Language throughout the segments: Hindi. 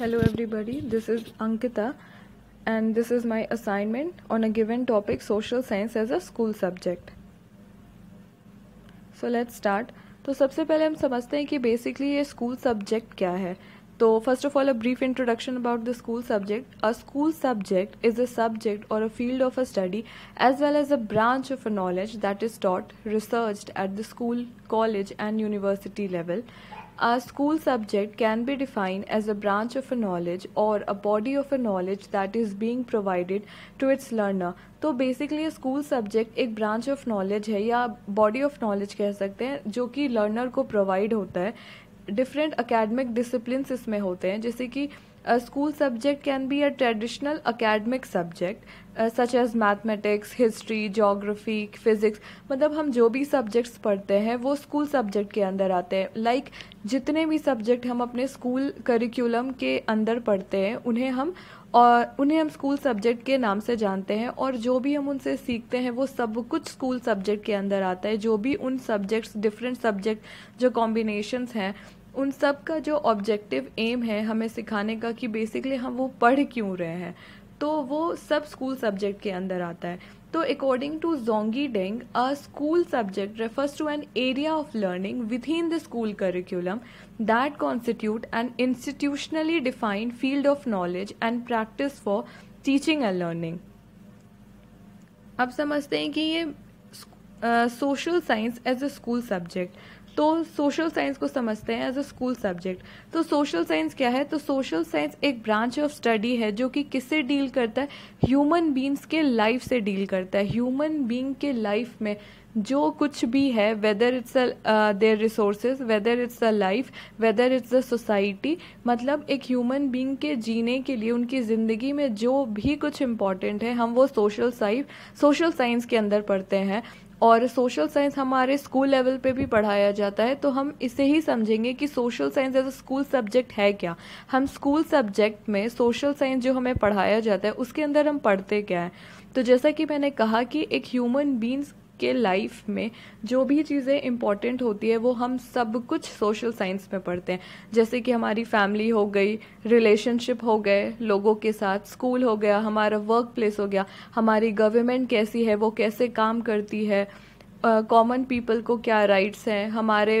Hello everybody this is Ankita and this is my assignment on a given topic social science as a school subject so let start तो सबसे पहले हम समझते हैं कि बेसिकली ये स्कूल सब्जेक्ट क्या है तो first of all a brief introduction about the school subject a school subject is a subject or a field of a study as well as a branch of a knowledge that is taught research at the school college and university level A school subject can be defined as a branch of a knowledge or a body of a knowledge that is being provided to its learner. तो बेसिकली स्कूल सब्जेक्ट एक ब्रांच ऑफ नॉलेज है या बॉडी ऑफ नॉलेज कह सकते हैं जो कि लर्नर को प्रोवाइड होता है डिफरेंट अकेडमिक डिसिप्लिन इसमें होते हैं जैसे कि A school subject can be a traditional academic subject uh, such as mathematics, history, geography, physics मतलब हम जो भी subjects पढ़ते हैं वो school subject के अंदर आते हैं like जितने भी subject हम अपने school curriculum के अंदर पढ़ते हैं उन्हें हम और उन्हें हम स्कूल सब्जेक्ट के नाम से जानते हैं और जो भी हम उनसे सीखते हैं वो सब कुछ स्कूल सब्जेक्ट के अंदर आता है जो भी उन सब्जेक्ट्स डिफरेंट सब्जेक्ट जो कॉम्बिनेशंस हैं उन सब का जो ऑब्जेक्टिव एम है हमें सिखाने का कि बेसिकली हम वो पढ़ क्यों रहे हैं तो वो सब स्कूल सब्जेक्ट के अंदर आता है तो according to Zongyi Deng a school subject refers to an area of learning within the school curriculum that constitute an institutionally defined field of knowledge and practice for teaching and learning अब समझते हैं कि ये social science as a school subject तो सोशल साइंस को समझते हैं एज अ स्कूल सब्जेक्ट तो सोशल साइंस क्या है तो सोशल साइंस एक ब्रांच ऑफ स्टडी है जो कि किससे डील करता है ह्यूमन बींग्स के लाइफ से डील करता है ह्यूमन बींग के लाइफ में जो कुछ भी है whether it's a their resources whether it's a life whether it's a society मतलब एक ह्यूमन बींग के जीने के लिए उनकी ज़िंदगी में जो भी कुछ इम्पॉर्टेंट है हम वो सोशल साइंस सोशल साइंस के अंदर पढ़ते हैं और सोशल साइंस हमारे स्कूल लेवल पे भी पढ़ाया जाता है तो हम इसे ही समझेंगे कि social science as a school subject है क्या हम स्कूल सब्जेक्ट में सोशल साइंस जो हमें पढ़ाया जाता है उसके अंदर हम पढ़ते क्या है तो जैसा कि मैंने कहा कि एक ह्यूमन बींग्स के लाइफ में जो भी चीज़ें इम्पॉर्टेंट होती है वो हम सब कुछ सोशल साइंस में पढ़ते हैं जैसे कि हमारी फैमिली हो गई रिलेशनशिप हो गए लोगों के साथ स्कूल हो गया हमारा वर्क प्लेस हो गया हमारी गवर्नमेंट कैसी है वो कैसे काम करती है कॉमन uh, पीपल को क्या राइट्स हैं हमारे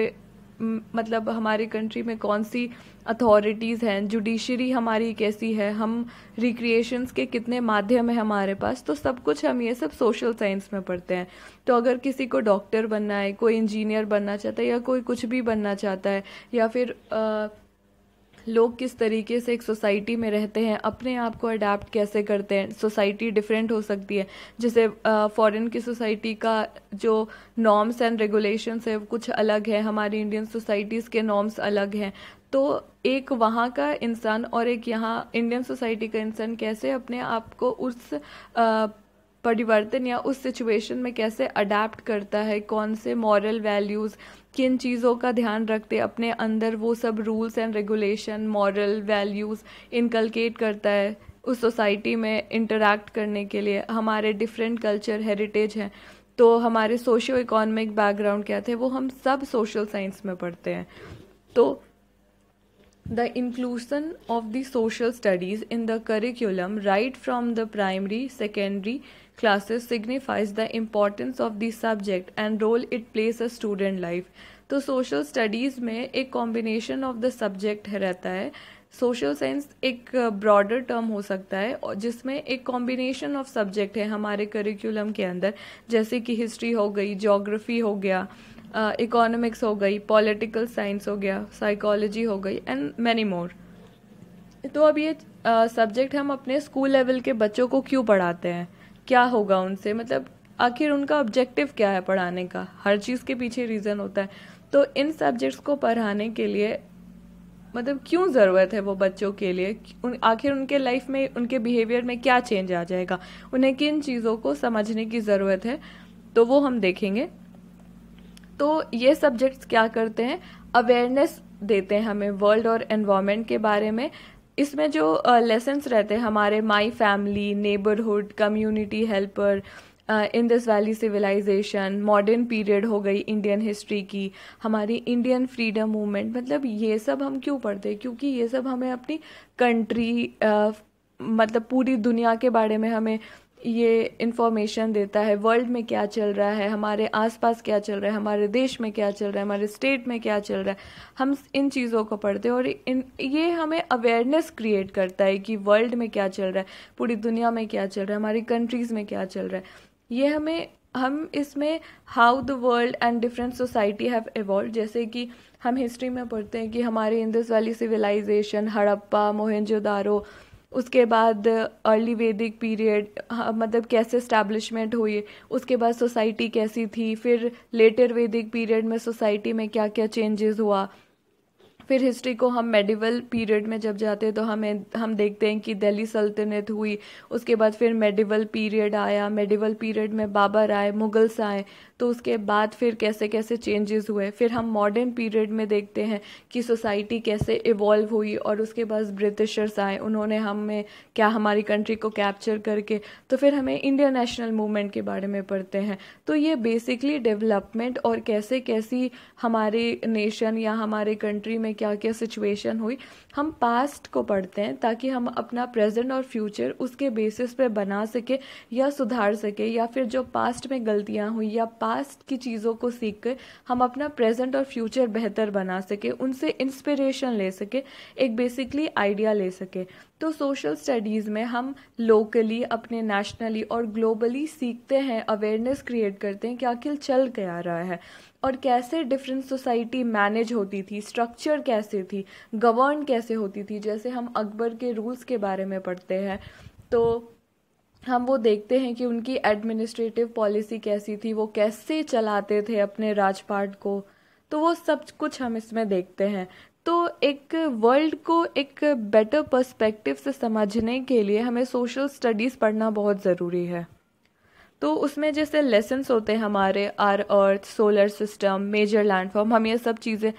मतलब हमारे कंट्री में कौन सी अथॉरिटीज़ हैं जुडिशरी हमारी कैसी है हम रिक्रिएशंस के कितने माध्यम हैं हमारे पास तो सब कुछ हम ये सब सोशल साइंस में पढ़ते हैं तो अगर किसी को डॉक्टर बनना है कोई इंजीनियर बनना चाहता है या कोई कुछ भी बनना चाहता है या फिर आ, लोग किस तरीके से एक सोसाइटी में रहते हैं अपने आप को अडेप्ट कैसे करते हैं सोसाइटी डिफरेंट हो सकती है जैसे फॉरेन की सोसाइटी का जो नॉर्म्स एंड रेगुलेशंस है कुछ अलग है हमारी इंडियन सोसाइटीज़ के नॉर्म्स अलग हैं तो एक वहाँ का इंसान और एक यहाँ इंडियन सोसाइटी का इंसान कैसे अपने आप को उस आ, परिवर्तन या उस सिचुएशन में कैसे अडेप्ट करता है कौन से मॉरल वैल्यूज़ किन चीज़ों का ध्यान रखते अपने अंदर वो सब rules and regulation moral values inculcate करता है उस सोसाइटी में इंटरेक्ट करने के लिए हमारे डिफरेंट कल्चर हेरिटेज हैं तो हमारे सोशियो इकोनॉमिक बैकग्राउंड क्या थे वो हम सब सोशल साइंस में पढ़ते हैं तो the inclusion of the social studies in the curriculum right from the primary secondary classes signifies the importance of the subject and role it plays a student life तो सोशल स्टडीज़ में एक कॉम्बिनेशन ऑफ द सब्जेक्ट रहता है सोशल साइंस एक ब्रॉडर टर्म हो सकता है और जिसमें एक कॉम्बिनेशन ऑफ सब्जेक्ट है हमारे करिकुलम के अंदर जैसे कि हिस्ट्री हो गई ज्योग्राफी हो गया इकोनॉमिक्स uh, हो गई पॉलिटिकल साइंस हो गया साइकोलॉजी हो गई एंड मैनी मोर तो अब ये सब्जेक्ट uh, हम अपने स्कूल लेवल के बच्चों को क्यों पढ़ाते हैं क्या होगा उनसे मतलब आखिर उनका ऑब्जेक्टिव क्या है पढ़ाने का हर चीज़ के पीछे रीज़न होता है तो इन सब्जेक्ट्स को पढ़ाने के लिए मतलब क्यों ज़रूरत है वो बच्चों के लिए उन, आखिर उनके लाइफ में उनके बिहेवियर में क्या चेंज आ जाएगा उन्हें किन चीज़ों को समझने की ज़रूरत है तो वो हम देखेंगे तो ये सब्जेक्ट्स क्या करते हैं अवेयरनेस देते हैं हमें वर्ल्ड और एनवायरमेंट के बारे में इसमें जो लेसन्स uh, रहते हैं हमारे my family neighbourhood community helper in this valley civilisation modern period हो गई इंडियन हिस्ट्री की हमारी इंडियन फ्रीडम मूवमेंट मतलब ये सब हम क्यों पढ़ते हैं क्योंकि ये सब हमें अपनी कंट्री uh, मतलब पूरी दुनिया के बारे में हमें ये इन्फॉर्मेशन देता है वर्ल्ड में क्या चल रहा है हमारे आसपास क्या चल रहा है हमारे देश में क्या चल रहा है हमारे स्टेट में क्या चल रहा है हम इन चीज़ों को पढ़ते हैं और इन ये हमें अवेयरनेस क्रिएट करता है कि वर्ल्ड में क्या चल रहा है पूरी दुनिया में क्या चल रहा है हमारी कंट्रीज़ में क्या चल रहा है ये हमें हम इसमें how the world and different society have evolve जैसे कि हम हिस्ट्री में पढ़ते हैं कि हमारे इंडस वैली सिविलाइजेशन हड़प्पा मोहनजोदारो उसके बाद अर्ली वैदिक पीरियड हाँ, मतलब कैसे इस्टेब्लिशमेंट हुई उसके बाद सोसाइटी कैसी थी फिर लेटर वैदिक पीरियड में सोसाइटी में क्या क्या चेंजेस हुआ फिर हिस्ट्री को हम मेडिवल पीरियड में जब जाते हैं तो हमें हम देखते हैं कि दिल्ली सल्तनत हुई उसके बाद फिर मेडिवल पीरियड आया मेडिवल पीरियड में बाबर आए मुगल्स आए तो उसके बाद फिर कैसे कैसे चेंजेस हुए फिर हम मॉडर्न पीरियड में देखते हैं कि सोसाइटी कैसे इवॉल्व हुई और उसके बाद ब्रिटिशर्स आए उन्होंने हमें क्या हमारी कंट्री को कैप्चर करके तो फिर हमें इंडियन नेशनल मूवमेंट के बारे में पढ़ते हैं तो ये बेसिकली डेवलपमेंट और कैसे कैसी हमारे नेशन या हमारे कंट्री में क्या क्या सिचुएशन हुई हम पास्ट को पढ़ते हैं ताकि हम अपना प्रेजेंट और फ्यूचर उसके बेसिस पे बना सके या सुधार सके या फिर जो पास्ट में गलतियाँ हुई या पास्ट की चीज़ों को सीख कर हम अपना प्रेजेंट और फ्यूचर बेहतर बना सके उनसे इंस्पिरेशन ले सके एक बेसिकली आइडिया ले सके तो सोशल स्टडीज़ में हम लोकली अपने नेशनली और ग्लोबली सीखते हैं अवेयरनेस क्रिएट करते हैं कि आखिर चल क्या रहा है और कैसे डिफरेंट सोसाइटी मैनेज होती थी स्ट्रक्चर कैसे थी गवर्न कैसे होती थी जैसे हम अकबर के रूल्स के बारे में पढ़ते हैं तो हम वो देखते हैं कि उनकी एडमिनिस्ट्रेटिव पॉलिसी कैसी थी वो कैसे चलाते थे अपने राजपाट को तो वो सब कुछ हम इसमें देखते हैं तो एक वर्ल्ड को एक बेटर पर्सपेक्टिव से समझने के लिए हमें सोशल स्टडीज़ पढ़ना बहुत ज़रूरी है तो उसमें जैसे लेसन्स होते हैं हमारे our earth solar system major landform हम ये सब चीज़ें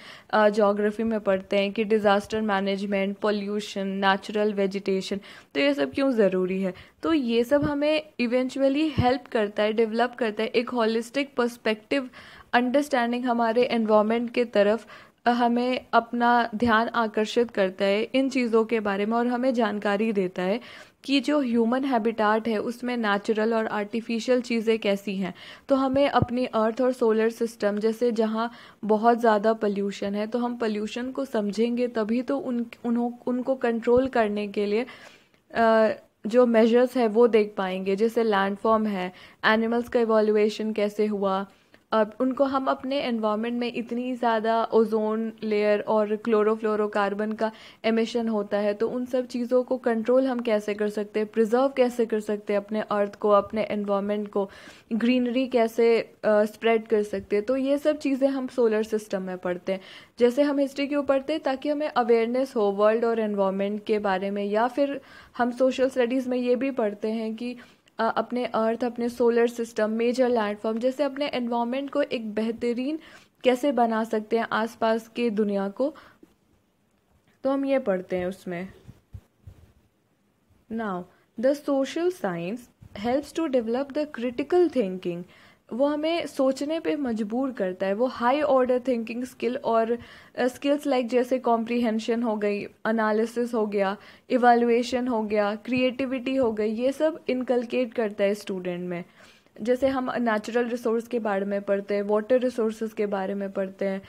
जोग्राफी में पढ़ते हैं कि disaster management pollution natural vegetation तो ये सब क्यों ज़रूरी है तो ये सब हमें इवेंचुअली हेल्प करता है डेवलप करता है एक होलिस्टिक पर्सपेक्टिव अंडरस्टैंडिंग हमारे एनवामेंट के तरफ हमें अपना ध्यान आकर्षित करता है इन चीज़ों के बारे में और हमें जानकारी देता है कि जो ह्यूमन हैबिटाट है उसमें नेचुरल और आर्टिफिशियल चीज़ें कैसी हैं तो हमें अपनी अर्थ और सोलर सिस्टम जैसे जहाँ बहुत ज़्यादा पल्यूशन है तो हम पल्यूशन को समझेंगे तभी तो उन उन्हों उनको कंट्रोल करने के लिए आ, जो मेजर्स है वो देख पाएंगे जैसे लैंडफॉर्म है एनिमल्स का इवोल्यूशन कैसे हुआ अब उनको हम अपने एनवायरनमेंट में इतनी ज़्यादा ओजोन लेयर और क्लोरोफ्लोरोकार्बन का एमिशन होता है तो उन सब चीज़ों को कंट्रोल हम कैसे कर सकते हैं प्रिजर्व कैसे कर सकते हैं अपने अर्थ को अपने एनवायरनमेंट को ग्रीनरी कैसे स्प्रेड uh, कर सकते हैं तो ये सब चीज़ें हम सोलर सिस्टम में पढ़ते हैं जैसे हम हिस्ट्री क्यों पढ़ते हैं ताकि हमें अवेयरनेस हो वर्ल्ड और एनवायरनमेंट के बारे में या फिर हम सोशल स्टडीज़ में ये भी पढ़ते हैं कि अपने अर्थ अपने सोलर सिस्टम मेजर लैंडफॉर्म जैसे अपने एनवायरमेंट को एक बेहतरीन कैसे बना सकते हैं आसपास के दुनिया को तो हम ये पढ़ते हैं उसमें now the social science helps to develop the critical thinking वो हमें सोचने पे मजबूर करता है वो हाई ऑर्डर थिंकिंग स्किल और स्किल्स uh, लाइक like जैसे कॉम्प्रीहेंशन हो गई अनालिसिस हो गया इवेलुएशन हो गया क्रिएटिविटी हो गई ये सब इनकलकेट करता है स्टूडेंट में जैसे हम नेचुरल रिसोर्स के बारे में पढ़ते हैं वाटर रिसोर्स के बारे में पढ़ते हैं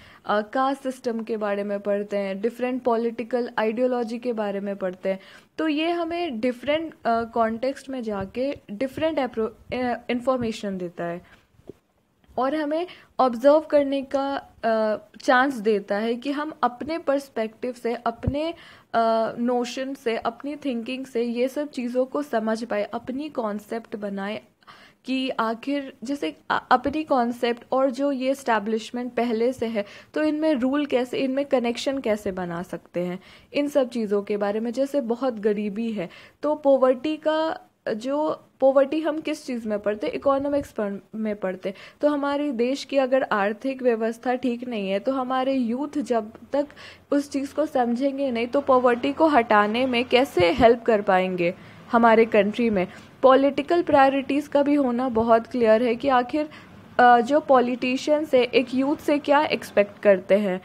कास्ट uh, सिस्टम के बारे में पढ़ते हैं डिफरेंट पॉलिटिकल आइडियोलॉजी के बारे में पढ़ते हैं तो ये हमें डिफरेंट कॉन्टेक्स्ट uh, में जाके डिफरेंट इंफॉर्मेशन uh, देता है और हमें ऑब्जर्व करने का चांस देता है कि हम अपने पर्सपेक्टिव से अपने नोशन से अपनी थिंकिंग से ये सब चीज़ों को समझ पाए अपनी कॉन्सेप्ट बनाए कि आखिर जैसे अपनी कॉन्सेप्ट और जो ये इस्टेब्लिशमेंट पहले से है तो इनमें रूल कैसे इनमें कनेक्शन कैसे बना सकते हैं इन सब चीज़ों के बारे में जैसे बहुत गरीबी है तो पॉवर्टी का जो पॉवर्टी हम किस चीज़ में पढ़ते इकोनॉमिक्स में पढ़ते तो हमारे देश की अगर आर्थिक व्यवस्था ठीक नहीं है तो हमारे यूथ जब तक उस चीज़ को समझेंगे नहीं तो पॉवर्टी को हटाने में कैसे हेल्प कर पाएंगे हमारे कंट्री में पॉलिटिकल प्रायोरिटीज़ का भी होना बहुत क्लियर है कि आखिर जो पॉलिटिशियंस है एक यूथ से क्या एक्सपेक्ट करते हैं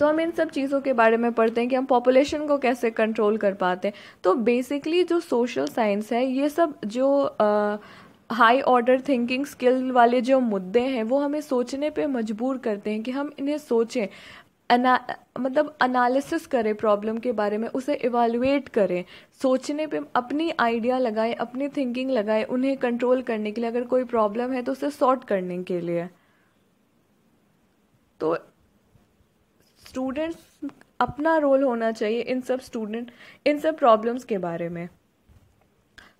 तो हम इन सब चीज़ों के बारे में पढ़ते हैं कि हम पॉपुलेशन को कैसे कंट्रोल कर पाते हैं तो बेसिकली जो सोशल साइंस है ये सब जो आ, हाई ऑर्डर थिंकिंग स्किल वाले जो मुद्दे हैं वो हमें सोचने पे मजबूर करते हैं कि हम इन्हें सोचें अना मतलब अनालिसिस करें प्रॉब्लम के बारे में उसे इवालुएट करें सोचने पे अपनी आइडिया लगाएं अपनी थिंकिंग लगाएं उन्हें कंट्रोल करने के लिए अगर कोई प्रॉब्लम है तो उसे सॉर्ट करने के लिए तो स्टूडेंट्स अपना रोल होना चाहिए इन सब स्टूडेंट इन सब प्रॉब्लम्स के बारे में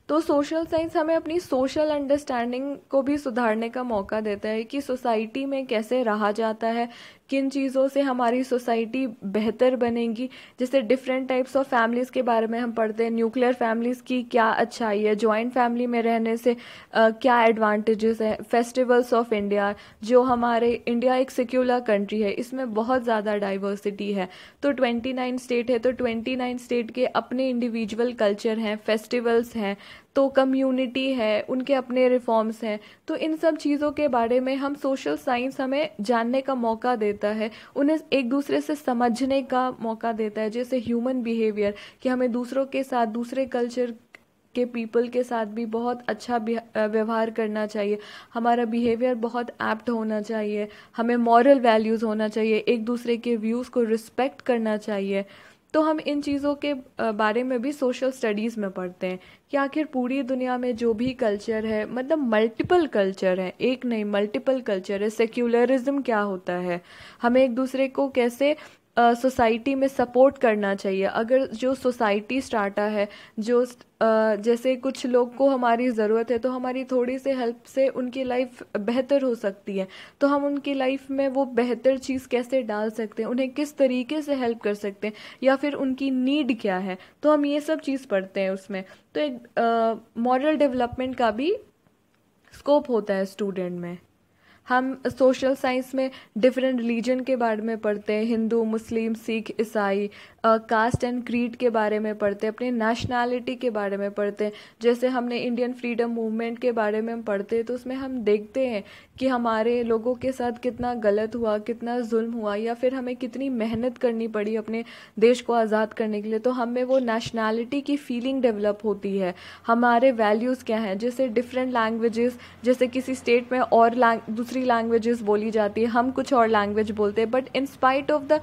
तो सोशल साइंस हमें अपनी सोशल अंडरस्टैंडिंग को भी सुधारने का मौका देता है कि सोसाइटी में कैसे रहा जाता है किन चीज़ों से हमारी सोसाइटी बेहतर बनेगी जैसे डिफरेंट टाइप्स ऑफ फैमिलीज़ के बारे में हम पढ़ते हैं न्यूक्लियर फैमिलीज़ की क्या अच्छाई है जॉइंट फैमिली में रहने से आ, क्या एडवांटेजेस है फेस्टिवल्स ऑफ इंडिया जो हमारे इंडिया एक सिक्यूलर कंट्री है इसमें बहुत ज़्यादा डाइवर्सिटी है तो ट्वेंटी नाइन स्टेट है तो ट्वेंटी नाइन स्टेट के अपने इंडिविजुअल कल्चर हैं फेस्टिवल्स हैं तो कम्युनिटी है उनके अपने रिफॉर्म्स हैं तो इन सब चीज़ों के बारे में हम सोशल साइंस हमें जानने का मौका देता है उन्हें एक दूसरे से समझने का मौका देता है जैसे ह्यूमन बिहेवियर कि हमें दूसरों के साथ दूसरे कल्चर के पीपल के साथ भी बहुत अच्छा व्यवहार करना चाहिए हमारा बिहेवियर बहुत एप्ट होना चाहिए हमें मॉरल वैल्यूज़ होना चाहिए एक दूसरे के व्यूज़ को रिस्पेक्ट करना चाहिए तो हम इन चीज़ों के बारे में भी सोशल स्टडीज़ में पढ़ते हैं कि आखिर पूरी दुनिया में जो भी कल्चर है मतलब मल्टीपल कल्चर है एक नहीं मल्टीपल कल्चर है सेक्युलरिज्म क्या होता है हमें एक दूसरे को कैसे सोसाइटी में सपोर्ट करना चाहिए अगर जो सोसाइटी स्टार्टा है जो जैसे कुछ लोग को हमारी ज़रूरत है तो हमारी थोड़ी से हेल्प से उनकी लाइफ बेहतर हो सकती है तो हम उनकी लाइफ में वो बेहतर चीज़ कैसे डाल सकते हैं उन्हें किस तरीके से हेल्प कर सकते हैं या फिर उनकी नीड क्या है तो हम ये सब चीज़ पढ़ते हैं उसमें तो एक मॉरल डेवलपमेंट का भी स्कोप होता है स्टूडेंट में हम सोशल साइंस में डिफरेंट रिलीजन के बारे में पढ़ते हैं हिंदू मुस्लिम सिख ईसाई कास्ट एंड क्रीड के बारे में पढ़ते हैं अपनी नेशनैलिटी के बारे में पढ़ते हैं जैसे हमने इंडियन फ्रीडम मूवमेंट के बारे में पढ़ते हैं तो उसमें हम देखते हैं कि हमारे लोगों के साथ कितना गलत हुआ कितना जुल्म हुआ या फिर हमें कितनी मेहनत करनी पड़ी अपने देश को आज़ाद करने के लिए तो हमें वो नेशनैलिटी की फीलिंग डेवलप होती है हमारे वैल्यूज़ क्या हैं जैसे डिफरेंट लैंग्वेजेस जैसे किसी स्टेट में और लैंग दूसरी लैंग्वेजेस बोली जाती है हम कुछ और लैंग्वेज बोलते हैं but in spite of the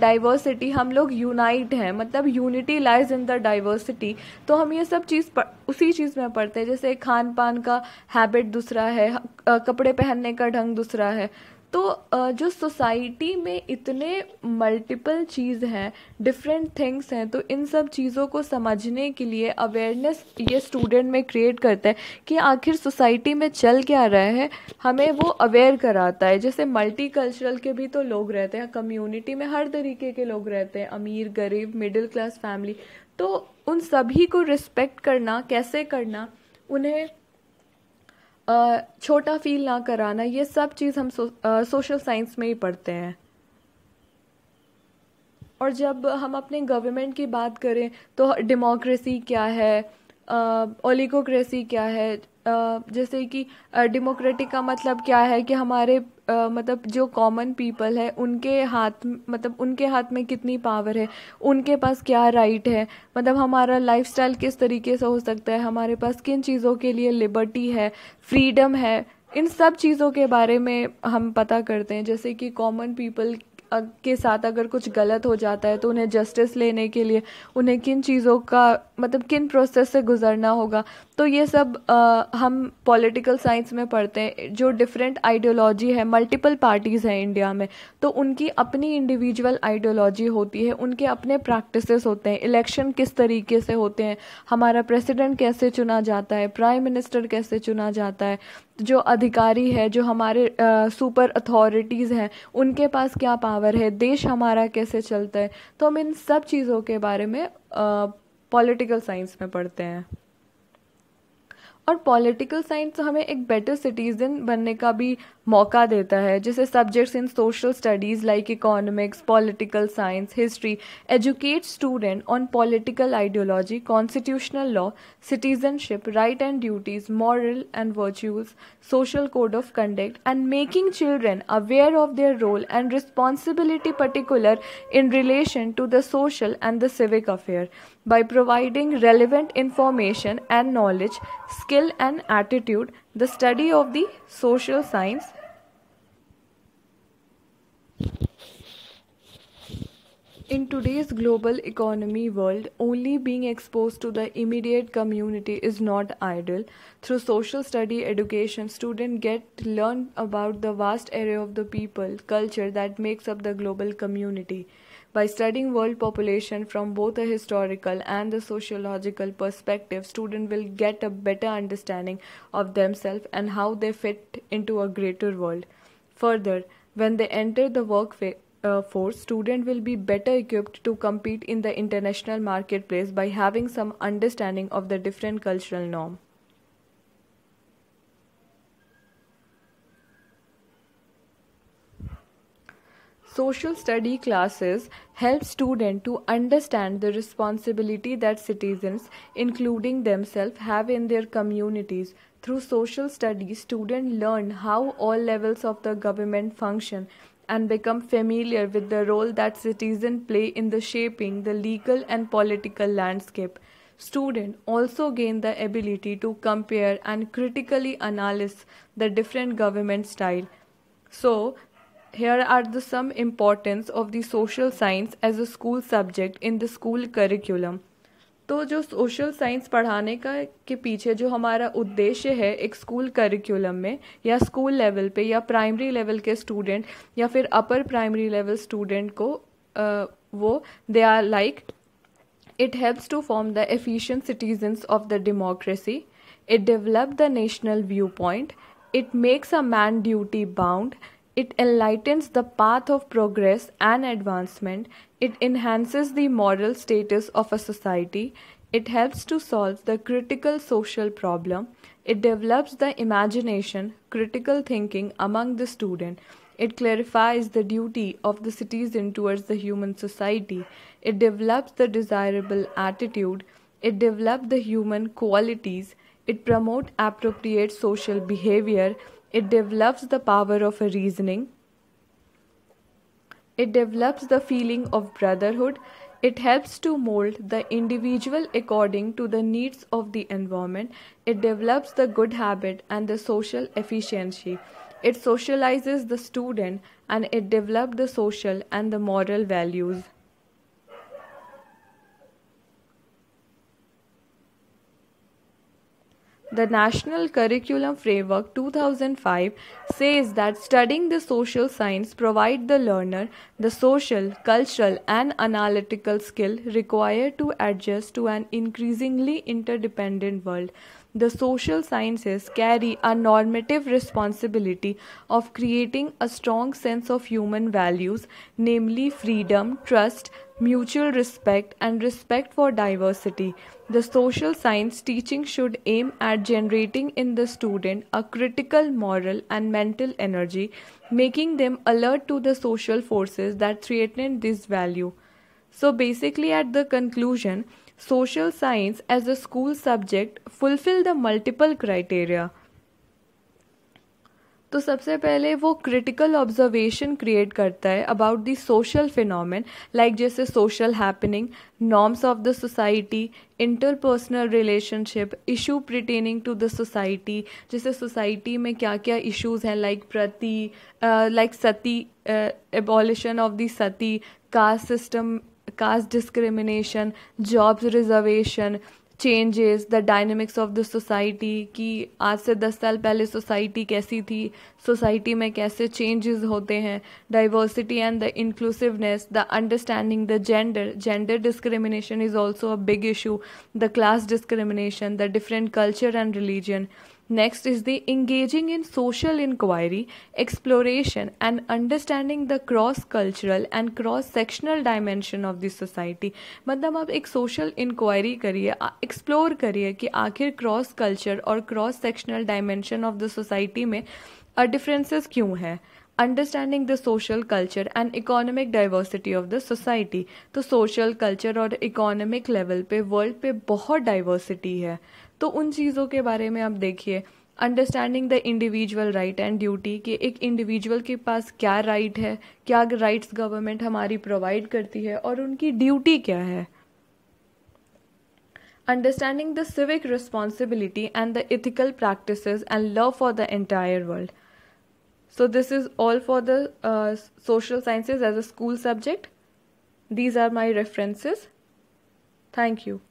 diversity हम लोग यू यूनाइट हैं मतलब unity lies in the diversity तो हम ये सब चीज़ पर, उसी चीज़ में पढ़ते हैं जैसे खान पान का हैबिट दूसरा है कपड़े पहनने का ढंग दूसरा है तो जो सोसाइटी में इतने मल्टीपल चीज़ हैं डिफरेंट थिंग्स हैं तो इन सब चीज़ों को समझने के लिए अवेयरनेस ये स्टूडेंट में क्रिएट करता है कि आखिर सोसाइटी में चल क्या रहा है हमें वो अवेयर कराता है जैसे मल्टी कल्चरल के भी तो लोग रहते हैं कम्युनिटी में हर तरीके के लोग रहते हैं अमीर गरीब मिडिल क्लास फैमिली तो उन सभी को रिस्पेक्ट करना कैसे करना उन्हें छोटा फील ना कराना ये सब चीज़ हम सो, आ, सोशल साइंस में ही पढ़ते हैं और जब हम अपने गवर्नमेंट की बात करें तो डेमोक्रेसी क्या है ओलिकोक्रेसी क्या है आ, जैसे कि डेमोक्रेटिक का मतलब क्या है कि हमारे आ, मतलब जो कॉमन पीपल है उनके हाथ मतलब उनके हाथ में कितनी पावर है उनके पास क्या राइट है मतलब हमारा लाइफ किस तरीके से हो सकता है हमारे पास किन चीज़ों के लिए लिबर्टी है फ्रीडम है इन सब चीज़ों के बारे में हम पता करते हैं जैसे कि कॉमन पीपल के साथ अगर कुछ गलत हो जाता है तो उन्हें जस्टिस लेने के लिए उन्हें किन चीज़ों का मतलब किन प्रोसेस से गुजरना होगा तो ये सब आ, हम पॉलिटिकल साइंस में पढ़ते हैं जो डिफरेंट आइडियोलॉजी है मल्टीपल पार्टीज़ हैं इंडिया में तो उनकी अपनी इंडिविजुअल आइडियोलॉजी होती है उनके अपने प्रैक्टिसेस होते हैं इलेक्शन किस तरीके से होते हैं हमारा प्रेसिडेंट कैसे चुना जाता है प्राइम मिनिस्टर कैसे चुना जाता है जो अधिकारी है जो हमारे सुपर अथॉरिटीज़ हैं उनके पास क्या पावर है देश हमारा कैसे चलता है तो हम इन सब चीज़ों के बारे में पॉलिटिकल साइंस में पढ़ते हैं और पॉलिटिकल साइंस तो हमें एक बेटर सिटीज़न बनने का भी मौका देता है जैसे subjects in social studies like economics political science history educate student on political ideology constitutional law citizenship right and duties moral and virtues social code of conduct and making children aware of their role and responsibility particular in relation to the social and the civic affair by providing relevant information and knowledge, skill and attitude, the study of the social science In today's global economy world, only being exposed to the immediate community is not ideal. Through social study education, students get to learn about the vast array of the people, culture that makes up the global community. By studying world population from both a historical and the sociological perspective, students will get a better understanding of themselves and how they fit into a greater world. Further, when they enter the workforce, uh, will be better equipped to compete in the international marketplace by having some understanding of the different cultural norms. social study classes help students to understand the responsibility that citizens, including themselves, have in their communities. Through social studies, students learn how all levels of the government function and become familiar with the role that citizens play in the shaping the legal and political landscape. Students also gain the ability to compare and critically analyze the different government style. So, here are the some importance of the social science as a school subject in the school curriculum तो जो सोशल साइंस पढ़ाने का के पीछे जो हमारा उद्देश्य है एक स्कूल करिकुलम में या स्कूल लेवल पे या प्राइमरी लेवल के स्टूडेंट या फिर अपर प्राइमरी लेवल स्टूडेंट को आ, वो they are like it helps to form the efficient citizens of the democracy it develop the national view point it makes a man duty bound It enlightens the path of progress and advancement. It enhances the moral status of a society. It helps to solve the critical social problem. It develops the imagination, critical thinking among the student. It clarifies the duty of the citizen towards the human society. It develops the desirable attitude. It develops the human qualities. It promotes appropriate social behavior it develops the power of a reasoning. It develops the feeling of brotherhood. It helps to mold the individual according to the needs of the environment. It develops the good habit and the social efficiency. It socializes the student and it develops the social and the moral values. The National Curriculum Framework 2005 says that studying the social science provide the learner the social, cultural and analytical skill required to adjust to an increasingly interdependent world. The social sciences carry a normative responsibility of creating a strong sense of human values, namely freedom, trust, mutual respect, and respect for diversity. The social science teaching should aim at generating in the student a critical moral and mental energy, making them alert to the social forces that threaten this value. So, basically, at the conclusion, social science as a school subject fulfill the multiple criteria तो सबसे पहले वो क्रिटिकल ऑब्जर्वेशन क्रिएट करता है about the social phenomenon like जैसे social happening norms of the society interpersonal relationship issue pertaining to the society जैसे सोसाइटी में क्या क्या इश्यूज हैं लाइक प्रति like sati abolition of the sati caste system caste discrimination jobs reservation changes the dynamics of the society कि आज से दस साल पहले सोसाइटी कैसी थी सोसाइटी में कैसे चेंजेस होते हैं diversity and the inclusiveness the understanding the gender gender discrimination is also a big issue the class discrimination the different culture and religion Next is the engaging in social inquiry, exploration, and understanding the cross cultural and cross sectional dimension of this society मतलब आप एक सोशल इंक्वायरी करिए एक्सप्लोर करिए कि आखिर क्रॉस कल्चर और cross sectional dimension of the society में डिफरेंसेस क्यों हैं understanding the social culture and economic diversity of the society तो सोशल कल्चर और इकोनॉमिक लेवल पे वर्ल्ड पे बहुत डाइवर्सिटी है तो उन चीज़ों के बारे में आप देखिए understanding the individual right and duty कि एक इंडिविजुअल के पास क्या राइट right है क्या राइट्स गवर्नमेंट हमारी प्रोवाइड करती है और उनकी ड्यूटी क्या है understanding the civic responsibility and the ethical practice and love for the entire world so this is all for the social sciences as a school subject these are my references thank you